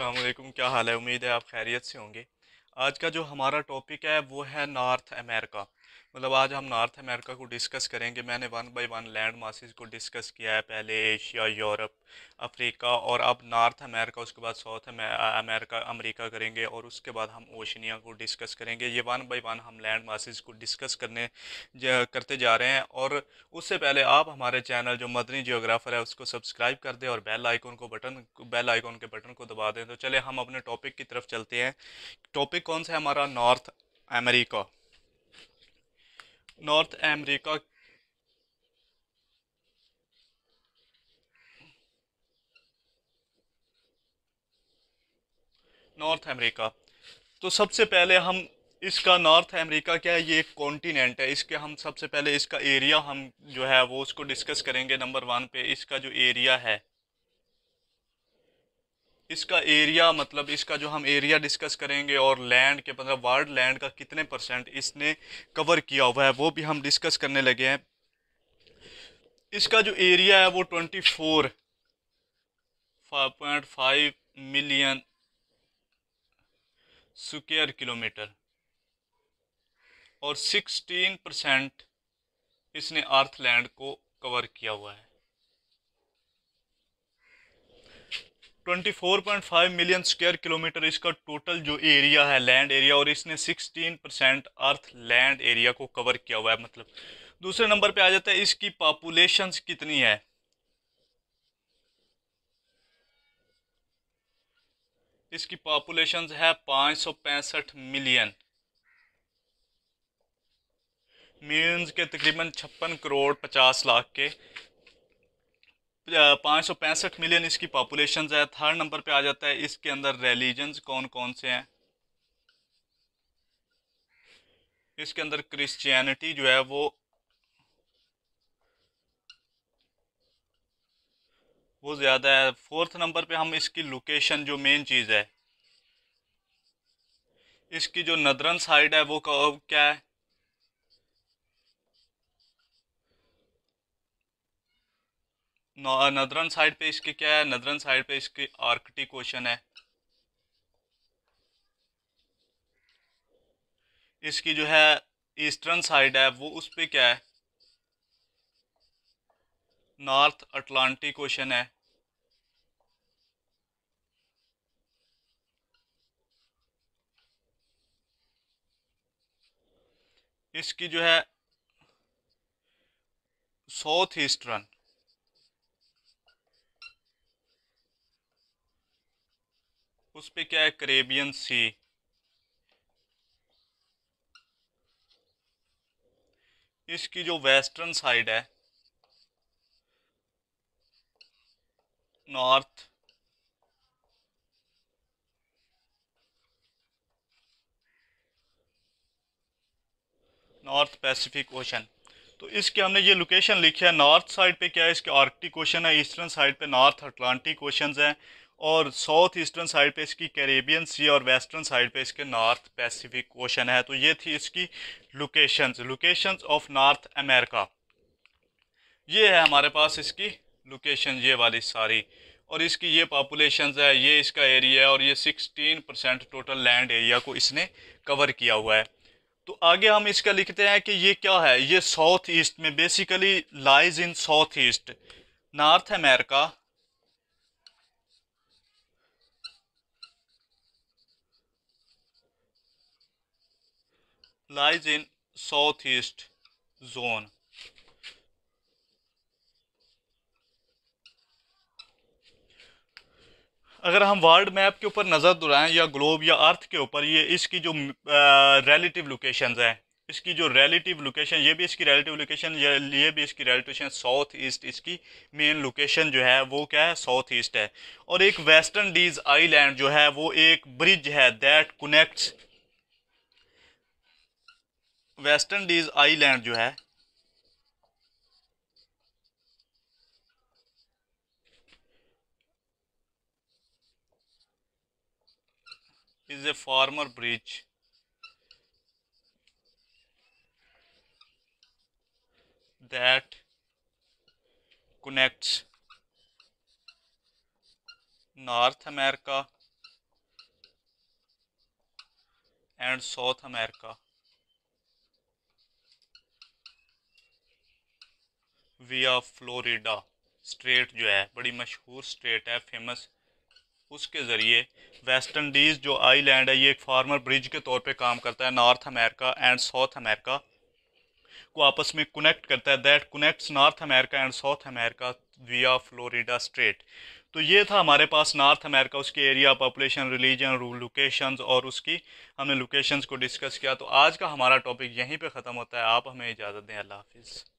असलम क्या हाल है उम्मीद है आप खैरियत से होंगे आज का जो हमारा टॉपिक है वो है नॉर्थ अमेरिका मतलब आज हम नॉर्थ अमेरिका को डिस्कस करेंगे मैंने one by one land masses को डिस्कस किया है पहले एशिया यूरोप अफ्रीका और अब नॉर्थ अमेरिका उसके बाद साउथ अमेरिका अमेरिका करेंगे और उसके बाद हम ओशनिया को डिस्कस करेंगे ये वन बाय वन हम लैंड मासेस को डिस्कस करने जा, करते जा रहे हैं और उससे पहले आप हमारे चैनल जो मदनी जियोग्राफर है उसको सब्सक्राइब कर दें और बेल आइकॉन को बटन बेल आइकॉन के बटन को दबा दें तो चले हम अपने टॉपिक की तरफ चलते हैं टॉपिक कौन सा है हमारा North America North America North America तो सबसे पहले हम इसका नॉर्थ अमेरिका क्या है ये एक कॉन्टीनेंट है इसके हम सबसे पहले इसका एरिया हम जो है वो उसको डिस्कस करेंगे नंबर वन पे इसका जो एरिया है इसका एरिया मतलब इसका जो हम एरिया डिस्कस करेंगे और लैंड के मतलब वर्ल्ड लैंड का कितने परसेंट इसने कवर किया हुआ है वो भी हम डिस्कस करने लगे हैं इसका जो एरिया है वो twenty four point five million square kilometre और सिक्सटीन परसेंट इसने अर्थ लैंड को कवर किया हुआ है 24.5 मिलियन स्क्वायर किलोमीटर इसका टोटल जो एरिया है लैंड एरिया और इसने 16 परसेंट अर्थ लैंड एरिया को कवर किया हुआ है मतलब दूसरे नंबर पे आ जाता है इसकी पॉपुलेशन कितनी है इसकी पॉपुलेशन है पाँच मिलियन मीन्स के तकरीबन छप्पन करोड़ पचास लाख के पाँच सौ पैंसठ मिलियन इसकी पॉपुलेशन है थर्ड नंबर पे आ जाता है इसके अंदर रिलीजन्स कौन कौन से हैं इसके अंदर क्रिश्चियनिटी जो है वो वो ज़्यादा है फोर्थ नंबर पे हम इसकी लोकेशन जो मेन चीज़ है इसकी जो नदरन साइड है वो क्या है नदरन साइड पे इसके क्या है नदरन साइड पे इसके आर्कटिक क्वेश्चन है इसकी जो है ईस्टर्न साइड है वो उस पर क्या है नॉर्थ अटलांटिक क्वेश्चन है इसकी जो है साउथ ईस्टर्न उस पर क्या है करेबियन सी इसकी जो वेस्टर्न साइड है नॉर्थ नॉर्थ पैसिफिक ओशन तो इसके हमने ये लोकेशन लिखी है नॉर्थ साइड पे क्या है इसके आर्कटिक ओशन है ईस्टर्न साइड पे नॉर्थ अटलांटिक ओशन है और साउथ ईस्टर्न साइड पे इसकी कैरेबियन सी और वेस्टर्न साइड पे इसके नॉर्थ पैसिफिक ओशन है तो ये थी इसकी locations locations of North America ये है हमारे पास इसकी लोकेशन ये वाली सारी और इसकी ये पॉपुलेशन है ये इसका एरिया है और ये sixteen percent total land area को इसने कवर किया हुआ है तो आगे हम इसका लिखते हैं कि ये क्या है ये साउथ ईस्ट में basically lies in south east North America lies in southeast zone अगर हम वर्ल्ड मैप के ऊपर नज़र दुराएं या ग्लोब या अर्थ के ऊपर ये इसकी जो रिलेटिव लोकेशंस हैं इसकी जो रिलेटिव लोकेशन ये भी इसकी रिलेटिव लोकेशन ये भी इसकी रिलेटिव साउथ ईस्ट इसकी मेन लोकेशन जो है वो क्या है साउथ ईस्ट है और एक वेस्टर्न डीज आईलैंड जो है वो एक ब्रिज है that connects West Indies island जो है is a former bridge that connects North America and South America via Florida Strait जो है बड़ी मशहूर स्ट्रेट है फेमस उसके ज़रिए वेस्ट इंडीज़ जो आईलैंड है ये एक फार्मर ब्रिज के तौर पे काम करता है North America and South America को आपस में कनेक्ट करता है that connects North America and South America via Florida Strait तो ये था हमारे पास नॉर्थ अमेरिका उसकी एरिया पॉपुलेशन रिलीजन लोकेशंस और उसकी हमने लोकेशंस को डिस्कस किया तो आज का हमारा टॉपिक यहीं पे ख़त्म होता है आप हमें इजाज़त दें अल्लाह हाफिज़